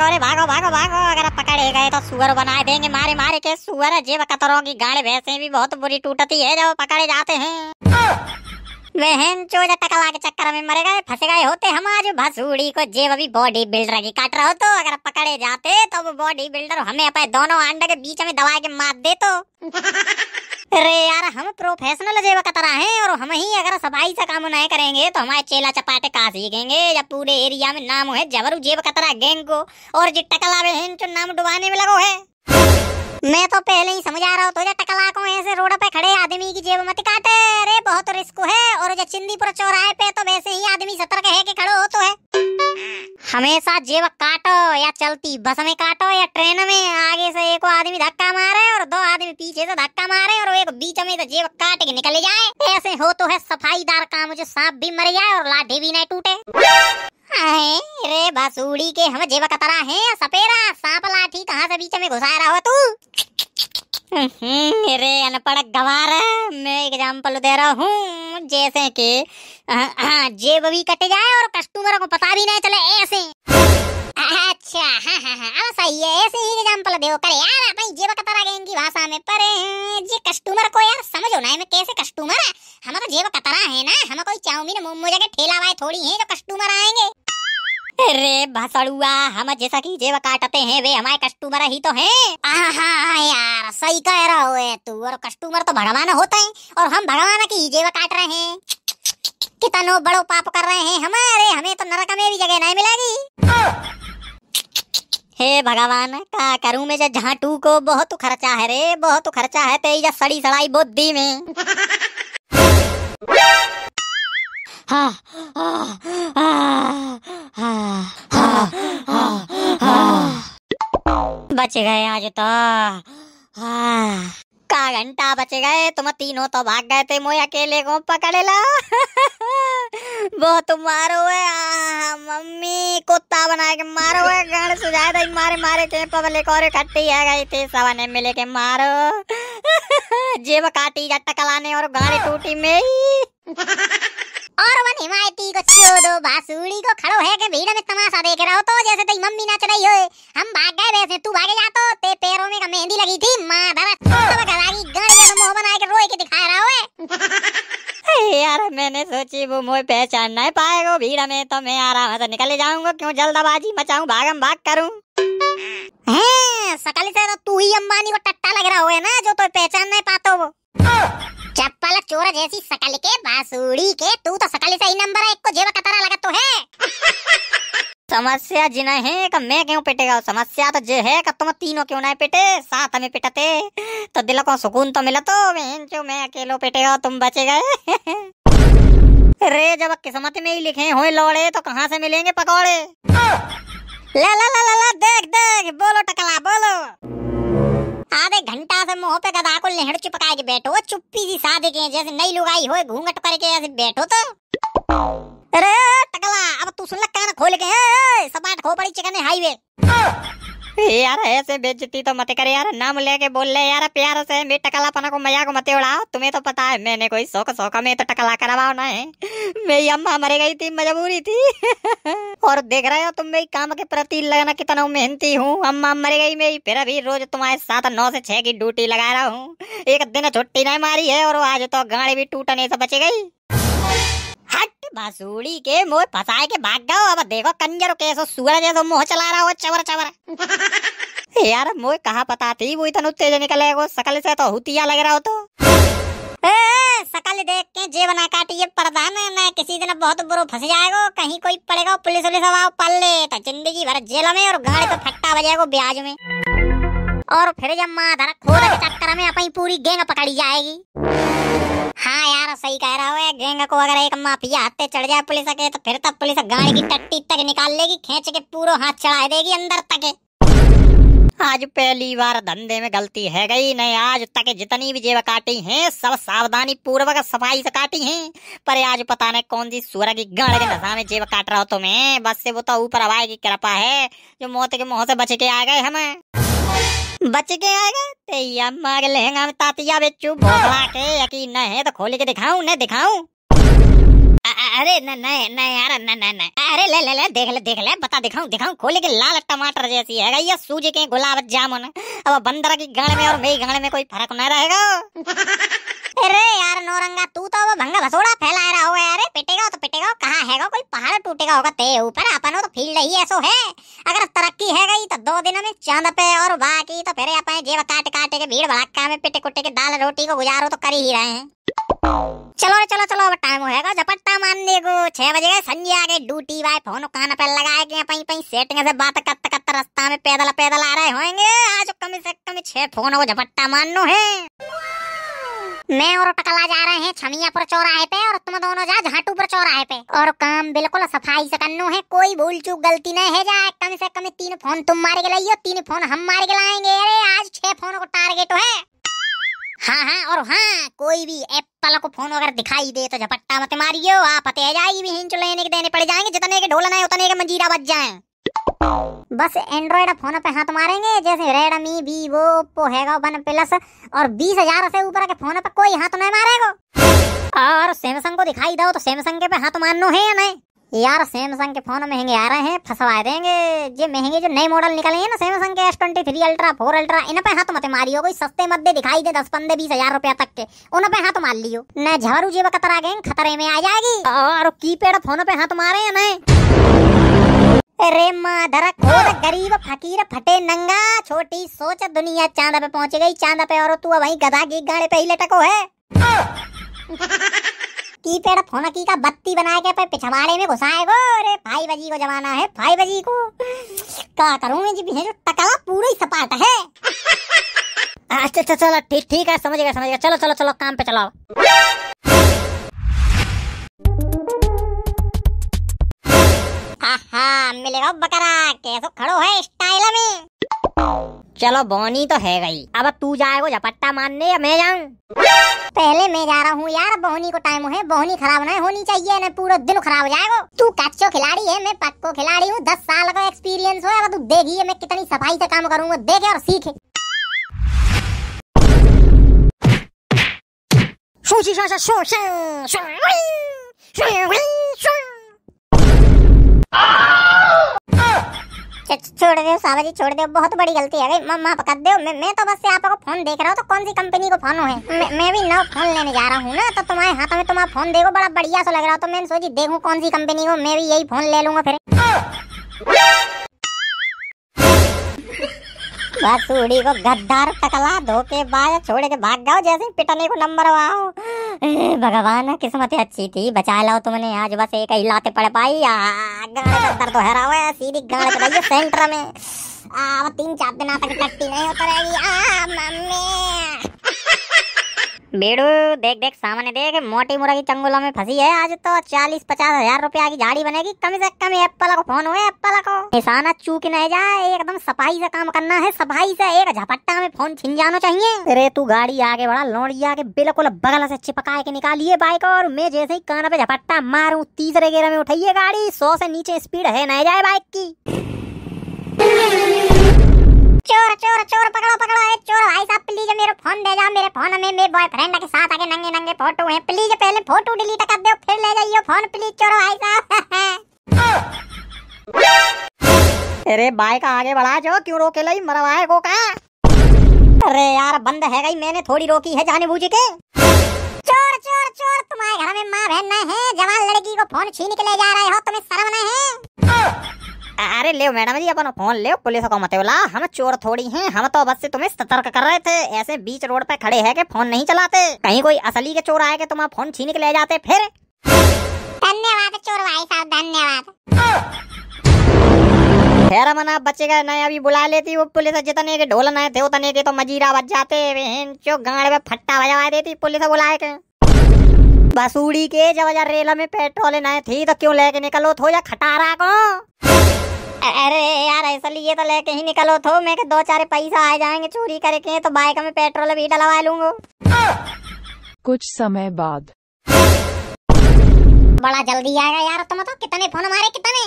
भागो रे भागो भागो भागो अगर आप पकड़े गए तो सुअर बना देंगे मारे मारे के सुअर जेब कतरों की गाड़ी भैंसे भी बहुत बुरी टूटती है जब पकड़े जाते हैं बहन चोर टकला के चक्कर में मरे गए फंसे गए होते हम आज भसूड़ी को जेब अभी बॉडी बिल्डर की काट रहा हो तो अगर पकड़े जाते तो वो बॉडी बिल्डर हमें अपने दोनों अंडे के बीच में दबा के मार दे तो अरे यार हम प्रोफेशनल जेब कतरा हैं और हम ही अगर सफाई से काम नहीं करेंगे तो हमारे चेला चपाटे कहा सीखेंगे या पूरे एरिया में नाम है जबरू जेब कतरा गैंग को और जी टकला बहन नाम डुबाने में लगो है मैं तो पहले ही समझा रहा हूँ तुझे तो टकला को ऐसे रोड पे खड़े आदमी की जेब मत काटे अरे बहुत रिस्क है और जो चिंदीपुर चौराहे पे तो वैसे ही आदमी सतर्क है कि खड़ो हो तो है हमेशा जेब काटो या चलती बस में काटो या ट्रेन में आगे से एक आदमी धक्का मारे और दो आदमी पीछे से धक्का मारे और एक बीच में से जेब काट के निकल जाए ऐसे हो तो है सफाईदार काम जो सांप भी मर जाए और लाठी भी ना टूटे रे बासुड़ी के हम जेवा कतरा है सपेरा सांप लाठी कहाँ से बीच में घुसा रहा हो तू हम्म, रे अनपढ़ गवार मैं एग्जाम्पल दे रहा हूँ जैसे कि हाँ, हाँ, जेब भी कट जाए और कस्टमर को पता भी नहीं चले ऐसे अच्छा हाँ हाँ हाँ अब सही है ऐसे ही एग्जाम्पल यार भाई जेब गए इनकी भाषा में पर हाँ, ये कस्टमर को यार समझो ना मैं कैसे कस्टमर है हमारा जेब कतरा है ना हम कोई चाउमीन मोमो जगह ठेला वाले थोड़ी है जो कस्टमर आएंगे अरे भसड़ुआ हम जैसा की जेब काटते हैं वे हमारे कस्टमर ही तो हैं हाँ यार सही कह रहा हो तू और कस्टमर तो भगवान होते हैं और हम भगवान की ही जेब काट रहे हैं कितनो बड़ो पाप कर रहे हैं हमारे हमें तो नरक में भी जगह नहीं मिलेगी हे भगवान का करूं मैं जब झाटू को बहुत खर्चा है रे बहुत खर्चा है तेरी जब सड़ी सड़ाई बुद्धि में बच गए आज तो का घंटा बच गए तुम तीनों तो भाग गए थे मोए अकेले को पकड़ लो वो तुम मारो है मम्मी कुत्ता बना के मारो है गण सुझाए थे मारे मारे के पबले और इकट्ठी आ गई थी सब ने मिले के मारो जेब काटी जट्टा कलाने और गाड़ी टूटी में ही और वन हिमायती को छोड़ो बांसुड़ी को खड़ो है के भीड़ में तमाशा देख रहा हो तो जैसे तेरी मम्मी ना चलाई हो हम भाग गए वैसे तू भागे जा तो ते पैरों में का मेहंदी लगी थी मां धरा तो गाड़ी गाड़ी का मुंह बना के रोए के दिखा रहा है यार मैंने सोची वो मुझे पहचान ना पाएगा भीड़ में तो मैं आराम से निकल जाऊंगा क्यों जल्दबाजी मचाऊं भागम भाग करूं हाँ, सकाली से तो तू ही अंबानी को टट्टा लग रहा हो ना जो तो पहचान नहीं पाता वो चप्पल चोर जैसी सकल के बासुड़ी के तू तो सकल से ही नंबर है एक को जेब कतरा लगा तो है समस्या जी नहीं है का मैं क्यों पिटेगा समस्या तो जे है का तुम तीनों क्यों ना पिटे साथ में पिटते तो दिल को सुकून तो मिला तो मैं जो मैं अकेलो पिटेगा तुम बचे गए रे जब किस्मत में ही लिखे हुए लोड़े तो कहाँ से मिलेंगे पकौड़े हाँ। ला ला ला ला देख देख बोलो टकला बोलो आधे घंटा से मुंह पे गधा को लहड़ चिपका के बैठो चुप्पी सी साधे के जैसे नई लुगाई हो घूंघट करके ऐसे बैठो तो अरे टकला अब तू सुन लग कान खोल के सपाट खोपड़ी चिकन हाईवे यार ऐसे बेचती तो मत कर यार नाम लेके बोल ले यार प्यार से टकला टकलापना को मजाक मत उड़ाओ तुम्हें तो पता है मैंने कोई शोक शौक में तो टकला करवाओ ना है मेरी अम्मा मर गई थी मजबूरी थी और देख रहे हो तुम मेरी काम के प्रति लगना कितना मेहनती हूँ अम्मा मर गई मेरी फिर अभी रोज तुम्हारे साथ नौ से छह की ड्यूटी लगा रहा हूँ एक दिन छुट्टी नहीं मारी है और आज तो गाड़ी भी टूटने से बच गई बासुड़ी के मोर फसाए के भाग गयो अब देखो कंजर कैसो सुअर जैसो मोह चला रहा हो चवर चवर यार मोह कहा पता थी वो इतना उत्तेज निकले वो सकल से तो हुतिया लग रहा हो तो ए, सकल देख के जेब काटी काटिए प्रधान मैं किसी दिन बहुत बुरो फंस जाएगा कहीं कोई पड़ेगा पुलिस वाले सवाल पल ले तो जिंदगी भर जेल में और गाड़ी तो फट्टा बजेगा ब्याज में और फिर जब माधर खोद के चक्कर में अपनी पूरी गैंग पकड़ी जाएगी हाँ यार सही कह रहा हो गैंग को अगर एक माफिया हाथे चढ़ जाए पुलिस के तो फिर तब तो पुलिस गाड़ी की टट्टी तक निकाल लेगी खींच के पूरा हाथ चढ़ा देगी अंदर तक आज पहली बार धंधे में गलती है गई नहीं आज तक जितनी भी जेब काटी हैं सब सावधानी पूर्वक सफाई से काटी हैं पर आज पता नहीं कौन सी सूरज की गाड़ के नशा में जेब काट रहा हो तुम्हें बस से वो तो ऊपर हवाई की कृपा है जो मौत के मुंह से बच के आ गए हमें बच के आएगा ते या मार लेगा तातिया बेचू भोपला के यकीन न है तो खोल के दिखाऊं न दिखाऊं अरे न न न यार न न न अरे ले ले ले देख ले देख ले बता दिखाऊं दिखाऊं खोल के लाल टमाटर जैसी है ये सूजी के गुलाब जामुन अब बंदर की गाड़ में और मेरी गाड़ में कोई फर्क ना रहेगा अरे यार नौरंगा तू तो अब भंगा भसोड़ा फैला रहा हो यार पिटेगा तो पिटेगा है कोई पहाड़ टूटेगा होगा ते ऊपर अपन तो फील्ड ही ऐसो है अगर तरक्की है गई तो दो दिनों में चंद पे और बाकी तो फिर अपन जेब काट काट के भीड़ भड़का में पिटे कुटे के दाल रोटी को गुजारो तो कर ही रहे हैं चलो चलो चलो अब टाइम होएगा झपट्टा मारने को छह बजे गए संजय आ गए ड्यूटी वाई फोन कान पर लगाए गए पहीं पहीं सेटिंग से बात करते करते रास्ता में पैदल पैदल आ रहे होंगे आज कम से कम छह फोन को झपट्टा मारनो है मैं और टकला जा रहे हैं छमिया पर चौराहे पे और तुम दोनों जा झाटू पर चौराहे पे और काम बिल्कुल सफाई से कन्नो है कोई भूल चूक गलती नहीं है जा कम से कम तीन फोन तुम मार के लाइयो तीन फोन हम मार के लाएंगे अरे आज छह फोन को टारगेट है हाँ हाँ और हाँ कोई भी एप्पल को फोन अगर दिखाई दे तो झपट्टा मत मारियो आप जाएगी भी हिंच लेने के देने पड़ जाएंगे जितने के ढोलना है उतने के मंजीरा बच जाए बस एंड्रॉयड फोन पे हाथ मारेंगे जैसे रेडमी वीवो ओप्पो हैगा वन प्लस और बीस हजार से ऊपर के फोन पे कोई हाथ नहीं मारेगा और सैमसंग को दिखाई दो तो सैमसंग के पे हाथ मारनो है या नहीं यार सैमसंग के फोन महंगे आ रहे हैं फंसवा देंगे ये महंगे जो नए मॉडल निकले हैं ना सैमसंग के S twenty three Ultra four Ultra इन पे हाथ मत मारियो कोई सस्ते मत दे दिखाई दे दस पंद्रह बीस हजार रुपया तक के उन पे हाथ मार लियो न झारू जेब कतरा गए खतरे में आ जाएगी और की पेड फोन पे हाथ मारे या नहीं रे माधर खोद गरीब फकीर फटे नंगा छोटी सोच दुनिया चांदा पे पहुंच गई चांदा पे और तू वही गधा की गाड़े पे ही लटको है की पेड़ फोन की का बत्ती बना के पे पिछवाड़े में घुसाए गो रे भाई बजी को जमाना है भाई बजी को क्या करूं मैं जी भी जो टकला पूरी सपाट है अच्छा, अच्छा चलो ठीक ठीक है समझ गया समझ गया चलो चलो चलो काम पे चलो बकरा कैसो खड़ो है स्टाइल में चलो बोनी तो है गई अब तू जाए झपट्टा मारने या मैं जाऊँ पहले मैं जा रहा हूँ यार बोनी को टाइम है बोनी खराब नहीं होनी चाहिए ना पूरा दिन खराब हो जाएगा तू कच्चो खिलाड़ी है मैं पक्को खिलाड़ी हूँ दस साल का एक्सपीरियंस हो अब तू देखी मैं कितनी सफाई से काम करूंगा देखे और सीखे Ah! छोड़ दो सावा जी छोड़ दो बहुत बड़ी गलती है माफ कर दो मैं, मैं तो बस आपको फोन देख रहा हूँ तो कौन सी कंपनी को फोन है मैं, मैं भी नव फोन लेने जा रहा हूँ ना तो तुम्हारे हाथों में तुम्हारा फोन देखो बड़ा बढ़िया सा लग रहा हो तो मैंने सोची देखू कौन सी कंपनी को मैं भी यही फोन ले लूंगा फिर बासुड़ी को गद्दार टकला धोखेबाज छोड़ के भाग जाओ जैसे पिटने को नंबर आओ भगवान किस्मत अच्छी थी बचा लो तुमने आज बस एक ही लाते पड़ पाई गंगड़ तो हरा हुआ सीधी गाड़ गंगड़ सेंटर में आ, तीन चार दिन तक लट्टी नहीं उतरेगी आ मम्मी बेड़ू देख देख सामने देख मोटी मुरा की चंगुलों में फंसी है आज तो चालीस पचास हजार रुपया की झाड़ी बनेगी कम से कम एप्पल को फोन हुए एप्पल को निशाना चूक नहीं जाए एकदम सफाई से काम करना है सफाई से एक झपट्टा में फोन छिन जाना चाहिए अरे तू गाड़ी आगे बढ़ा लौड़िया के बिल्कुल बगल से चिपका के निकालिए बाइक और मैं जैसे ही कान पे झपट्टा मारू तीसरे गेरा में उठाइए गाड़ी सौ से नीचे स्पीड है न जाए बाइक की चोर चोर चोर पकड़ो पकड़ो ए चोर भाई साहब प्लीज मेरे फोन दे जा मेरे फोन में मेरे बॉयफ्रेंड के साथ आगे नंगे नंगे फोटो हैं प्लीज पहले फोटो डिलीट कर दो फिर ले जाइयो फोन प्लीज चोर भाई साहब अरे बाइक आगे बढ़ा जो क्यों रोके लई मरवाए को का अरे यार बंद है गई मैंने थोड़ी रोकी है जाने बूझ के चोर चोर चोर तुम्हारे घर में माँ बहन न है जवान लड़की को फोन छीन के ले जा रहे हो तुम्हें शर्म न है अरे ले मैडम जी अपन फोन ले पुलिस को मत बोला हम चोर थोड़ी हैं हम तो बस से तुम्हें सतर्क कर रहे थे ऐसे बीच रोड पे खड़े हैं के फोन नहीं चलाते कहीं कोई असली के चोर आए के तुम्हारा फोन छीन के ले जाते फिर धन्यवाद चोर भाई साहब धन्यवाद खैर मन आप बच्चे का नया अभी बुला लेती वो पुलिस जितने के ढोल नए थे उतने के तो मजीरा बच जाते चो गाड़ में फट्टा बजवा देती पुलिस बुलाए के बसूड़ी के जब जा रेला में पेट्रोल नए थी तो क्यों लेके निकलो थो या खटारा को अरे यार ऐसा लिए तो लेके ही निकलो थो तो। मैं के दो चार पैसा आ जाएंगे चोरी करके तो बाइक में पेट्रोल भी डलवा लूंगा कुछ समय बाद बड़ा जल्दी आएगा यार तुम तो कितने फोन मारे कितने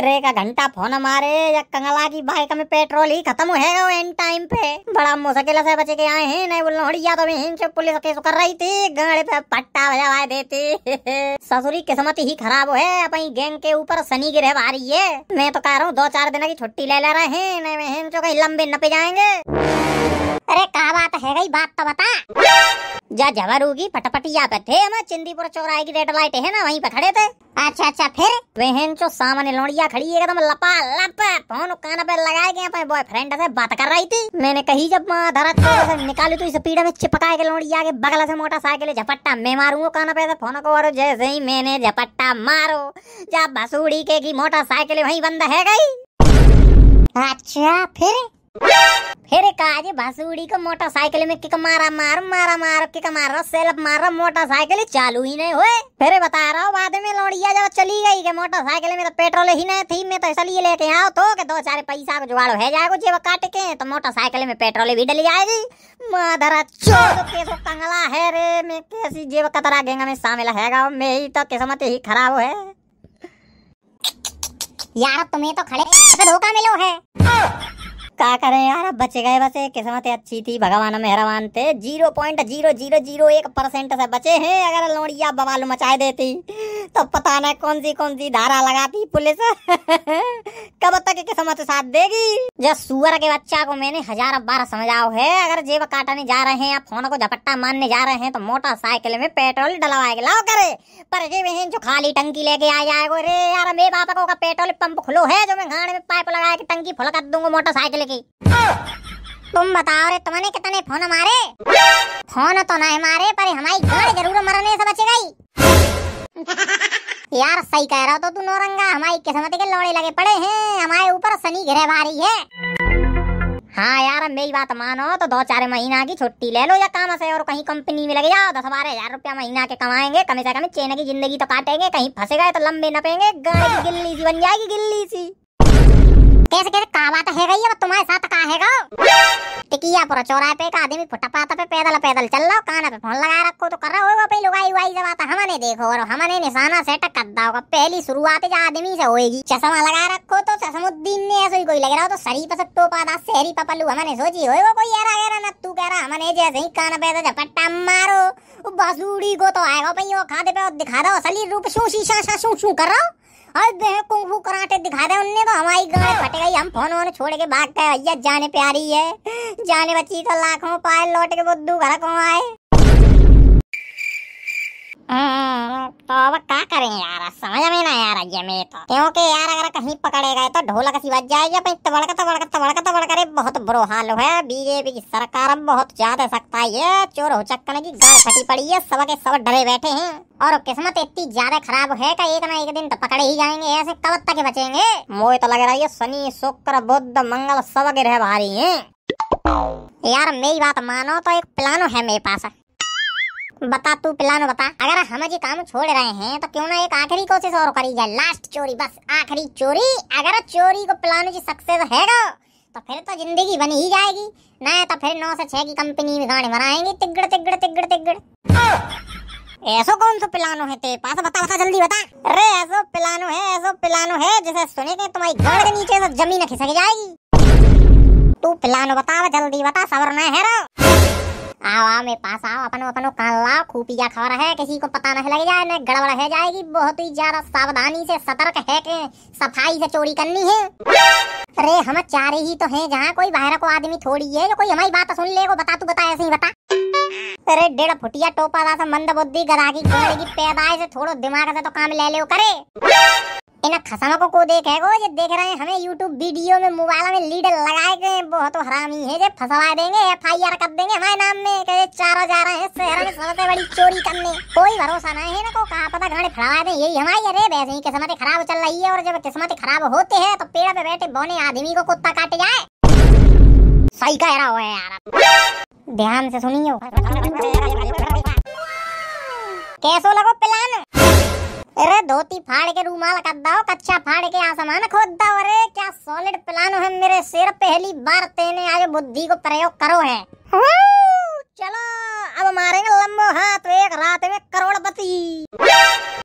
अरे का घंटा फोन मारे या कंगला की बाइक में पेट्रोल ही खत्म होगा टाइम पे बड़ा मुश्किल से बचे के आए हैं नहीं बोल हड़िया तो भी पुलिस केस कर रही थी गाड़ी पे पट्टा भजवा देती ससुरी किस्मत ही खराब है अपनी गैंग के ऊपर शनि गिरह आ रही है मैं तो कह रहा हूँ दो चार दिन की छुट्टी ले ले रहे हैं नहीं लंबे नपे जाएंगे अरे कहा बात है गई बात तो बता जा जवर होगी फटफटी यहाँ पे थे ना चिंदीपुर चौराहे की रेड लाइट है ना वहीं पे खड़े थे अच्छा अच्छा फिर वहन चो सामने लोड़िया खड़ी है एकदम लपा लप फोन कान पे लगाए गए अपने बॉयफ्रेंड से बात कर रही थी मैंने कही जब धरा तो से निकाली तो इस पीड़ा में चिपका के लोड़िया के बगल से मोटरसाइकिल झपट्टा मैं मारूंगा कान पे फोन को और जैसे ही मैंने झपट्टा मारो जब बसूड़ी के की मोटरसाइकिल वही बंद है गई अच्छा फिर फिर काजी भसूड़ी को मोटरसाइकिल में किक मारा मार मारा मार किक मारा मार रहा मोटरसाइकिल चालू ही नहीं हुए फिर बता रहा हूँ बाद में लौड़िया जब चली गई के मोटरसाइकिल में तो पेट्रोल ही नहीं थी मैं तो इसलिए लेके आओ तो के दो चार पैसा को जुगाड़ हो जाएगा जब काट के तो मोटरसाइकिल में पेट्रोल भी डली जाएगी माधरा चोर तो कंगला है रे मैं कैसी जेब कतरा गेंगा में शामिल हैगा मेरी तो किस्मत ही खराब है यार तुम्हें तो खड़े धोखा मिलो है का करें यार अब बच गए बस किस्मत अच्छी थी भगवान मेहरबान थे zero point zero zero zero एक परसेंट से बचे हैं अगर लोड़िया बवाल मचाए देती तो पता नहीं कौन सी कौन सी धारा लगाती पुलिस कब तक किस्मत साथ देगी जब सुअर के बच्चा को मैंने हजार बार समझाओ है अगर जेब काटने जा रहे हैं या फोन को झपट्टा मारने जा रहे हैं तो मोटरसाइकिल में पेट्रोल डलवाएगा लाओ करे पर जे बहन जो खाली टंकी लेके आ जाएगा रे यार मेरे बापा को का पेट्रोल पंप खुलो है जो मैं घाने में पाइप लगा के टंकी फुल कर दूंगा मोटरसाइकिल लगी तुम बताओ रे तुमने कितने फोन मारे फोन तो नहीं मारे पर हमारी गाड़ जरूर मरने से बच गई यार सही कह रहा तो तू नौरंगा हमारी किस्मत के लोड़े लगे पड़े हैं हमारे ऊपर सनी घिरे भारी है हाँ यार मेरी बात मानो तो दो चार महीना की छुट्टी ले लो या काम से और कहीं कंपनी में लग जाओ दस बारह हजार रुपया महीना के कमाएंगे कम से कम चेन की जिंदगी तो काटेंगे कहीं फंसे गए तो लंबे नपेंगे गाड़ी गिल्ली सी बन जाएगी गिल्ली सी कैसे कैसे काम आता है गई अब तुम्हारे साथ कहा है गो टिकिया पर चौराहे पे एक आदमी फुटा पाता पे पैदल पैदल चल रहा कान पे फोन लगा रखो तो कर रहा होगा भाई लुगाई उगाई जब आता हमने देखो और हमने निशाना सेट कद्दा होगा पहली शुरुआत जो आदमी से होगी चश्मा लगा रखो तो चश्मुद्दीन ने ऐसे ही कोई लग रहा हो तो सरी पर टोपा दा सहरी पपलू हमने सोची होएगा कोई यार यार ना तू कह रहा हमने जैसे ही कान पैदल झपट्टा मारो बासुड़ी को तो आएगा भाई वो खाते पे दिखा रहा हो सली रूप शू शीशा शू शू कर रहा हो कराटे दिखा रहे उनने तो हमारी गाय हाँ। फट गई हम फोन वोन छोड़ के भागते गए भैया जाने प्यारी है जाने बची तो लाखों पाए लौट के बुद्धू घर को आए तो अब क्या करें यार समझ में ना यार ये में तो क्योंकि यार अगर कहीं पकड़े गए तो ढोलक सी बज जाएगी भाई तबड़क तबड़क तबड़क तबड़क अरे बहुत बुरो हाल है बीजेपी की सरकार अब बहुत ज्यादा सकता है ये चोर हो चक्कर की गाय फटी पड़ी है सब के सब डरे बैठे हैं और किस्मत इतनी ज्यादा खराब है का एक ना एक दिन तो पकड़े ही जाएंगे ऐसे कब तक बचेंगे मुझे तो लग रहा है शनि शुक्र बुद्ध मंगल सब गिरह भारी है यार मेरी बात मानो तो एक प्लान है मेरे पास बता तू प्लान बता अगर हम जी काम छोड़ रहे हैं तो क्यों ना एक आखिरी कोशिश और करी जाए लास्ट चोरी बस आखिरी चोरी अगर चोरी को प्लान जी सक्सेस है तो फिर तो जिंदगी बनी ही जाएगी ना तो फिर नौ से छह की कंपनी में गाने बनाएंगे तिगड़ तिगड़ तिगड़ तिगड़ ऐसो कौन सो पिलानो है तेरे पास बता बता जल्दी बता अरे ऐसो पिलानो है ऐसो पिलानो है जिसे के तुम्हारी गड़ के नीचे से जमीन खिसक जाएगी तू पिलानो बता जल्दी बता ना है रो आओ आओ मेरे पास आओ अपन अपन कल्ला खूपिया खबर है किसी को पता नहीं लग जाए न गड़बड़ है जाएगी बहुत ही ज्यादा सावधानी से सतर्क है के सफाई से चोरी करनी है अरे हम चारे ही तो हैं जहाँ कोई बाहर को आदमी थोड़ी है जो कोई हमारी बात सुन ले को बता तू बता ऐसे ही बता अरे डेढ़ फुटिया टोपा था मंद बुद्धि गधा की पैदाइश थोड़ो दिमाग से तो काम ले लो करे इन खसम को को देखेगो ये देख रहे हैं हमें यूट्यूब वीडियो में मोबाइल में लीडर लगाए गए हैं बहुत तो हरामी है जे फसवा देंगे एफ आई आर कर देंगे हमारे नाम में कहे चारा जा रहे हैं शहर में सबसे बड़ी चोरी करने कोई भरोसा ना है ना को कहाँ पता घाड़े फड़वा दे यही हमारी अरे वैसे ही किस्मत खराब चल रही है और जब किस्मत खराब होते हैं तो पेड़ पे बैठे बौने आदमी को कुत्ता काट जाए सही कह रहा हो यार ध्यान से सुनियो कैसो लगो प्लान अरे धोती फाड़ के रूमाल कद्दा हो कच्चा फाड़ के आसमान खोदा अरे क्या सॉलिड प्लान है मेरे सिर पहली बार तेने आज बुद्धि को प्रयोग करो है चलो अब मारेंगे लंबो हाथ एक रात में करोड़पति